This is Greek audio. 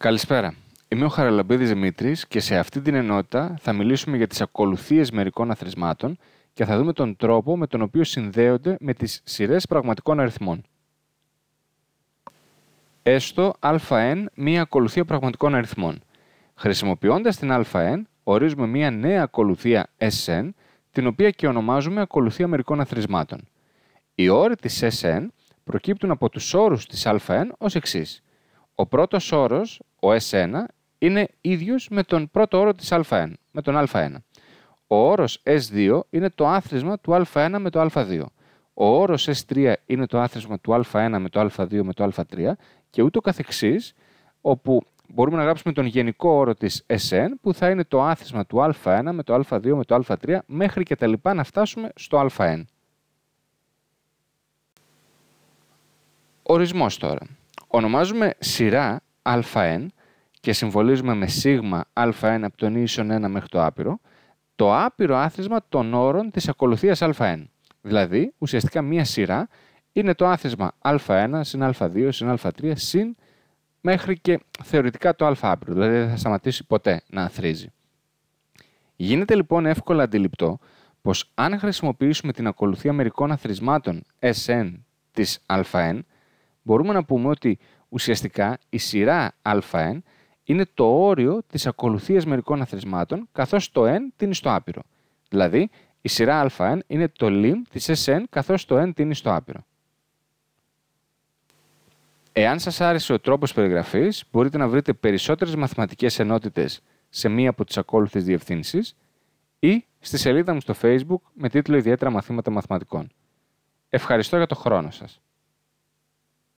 Καλησπέρα. Είμαι ο Χαραλαμπίδης Δημήτρης και σε αυτή την ενότητα θα μιλήσουμε για τις ακολουθίες μερικών αθροισμάτων και θα δούμε τον τρόπο με τον οποίο συνδέονται με τις σειρές πραγματικών αριθμών. Έστω αN μία ακολουθία πραγματικών αριθμών. Χρησιμοποιώντας την αN, ορίζουμε μία νέα ακολουθία SN, την οποία και ονομάζουμε ακολουθία μερικών αθροισμάτων. Οι όροι της SN προκύπτουν από τους όρους της αN ως εξής. Ο πρώτος όρος, ο S1, είναι ίδιος με τον πρώτο όρο της α1, με τον α1. Ο όρος S2 είναι το άθροισμα του α1 με το α2. Ο όρος S3 είναι το άθροισμα του α1 με το α2 με το α3 και ούτω καθεξής, όπου μπορούμε να γράψουμε τον γενικό όρο της SN που θα είναι το άθροισμα του α1 με το α2 με το α3 μέχρι και τα λοιπά να φτάσουμε στο α1. Ορισμός τώρα. Ονομάζουμε σειρά α1 και συμβολίζουμε με σίγμα α1 από τον ίσον 1 μέχρι το άπειρο, το άπειρο άθροισμα των όρων της ακολουθίας α1. Δηλαδή, ουσιαστικά μία σειρά είναι το άθροισμα α1 συν α2 συν α3 συν μέχρι και θεωρητικά το α άπειρο, δηλαδή δεν θα σταματήσει ποτέ να αθροίζει. Γίνεται λοιπόν εύκολα αντιληπτό πως αν χρησιμοποιήσουμε την ακολουθία μερικών αθροισμάτων Sn της α μπορούμε να πούμε ότι ουσιαστικά η σειρά α1 είναι το όριο της ακολουθίας μερικών αθροισμάτων, καθώς το n τίνει στο άπειρο. Δηλαδή, η σειρά α1 είναι το λιμ της Sn, καθώς το n τίνει στο άπειρο. Εάν σας άρεσε ο τρόπος περιγραφής, μπορείτε να βρείτε περισσότερες μαθηματικές ενότητες σε μία από τις ακόλουθες διευθύνσεις ή στη σελίδα μου στο Facebook με τίτλο «Ιδιαίτερα μαθήματα μαθηματικών». Ευχαριστώ για το χρόνο σας.